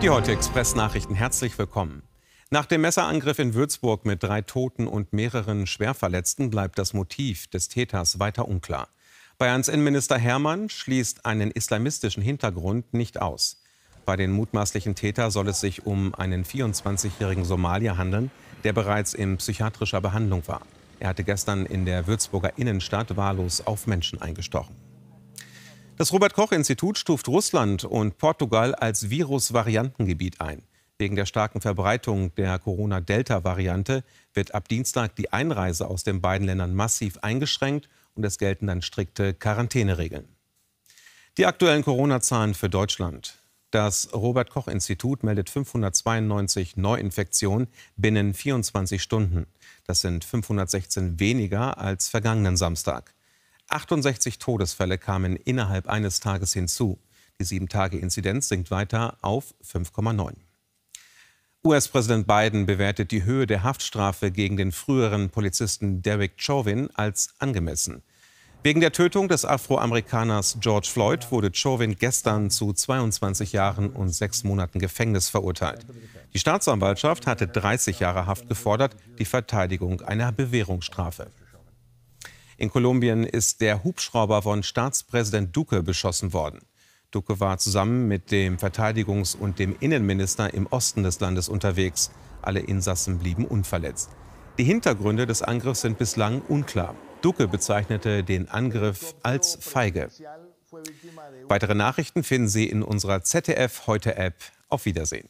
Die heute Express-Nachrichten herzlich willkommen. Nach dem Messerangriff in Würzburg mit drei Toten und mehreren Schwerverletzten bleibt das Motiv des Täters weiter unklar. Bayerns Innenminister Hermann schließt einen islamistischen Hintergrund nicht aus. Bei den mutmaßlichen Täter soll es sich um einen 24-jährigen Somalier handeln, der bereits in psychiatrischer Behandlung war. Er hatte gestern in der Würzburger Innenstadt wahllos auf Menschen eingestochen. Das Robert Koch Institut stuft Russland und Portugal als Virus-Variantengebiet ein. Wegen der starken Verbreitung der Corona-Delta-Variante wird ab Dienstag die Einreise aus den beiden Ländern massiv eingeschränkt und es gelten dann strikte Quarantäneregeln. Die aktuellen Corona-Zahlen für Deutschland. Das Robert Koch Institut meldet 592 Neuinfektionen binnen 24 Stunden. Das sind 516 weniger als vergangenen Samstag. 68 Todesfälle kamen innerhalb eines Tages hinzu. Die 7-Tage-Inzidenz sinkt weiter auf 5,9. US-Präsident Biden bewertet die Höhe der Haftstrafe gegen den früheren Polizisten Derek Chauvin als angemessen. Wegen der Tötung des Afroamerikaners George Floyd wurde Chauvin gestern zu 22 Jahren und sechs Monaten Gefängnis verurteilt. Die Staatsanwaltschaft hatte 30 Jahre Haft gefordert, die Verteidigung einer Bewährungsstrafe. In Kolumbien ist der Hubschrauber von Staatspräsident Duque beschossen worden. Duque war zusammen mit dem Verteidigungs- und dem Innenminister im Osten des Landes unterwegs. Alle Insassen blieben unverletzt. Die Hintergründe des Angriffs sind bislang unklar. Duque bezeichnete den Angriff als feige. Weitere Nachrichten finden Sie in unserer ZDF heute App. Auf Wiedersehen.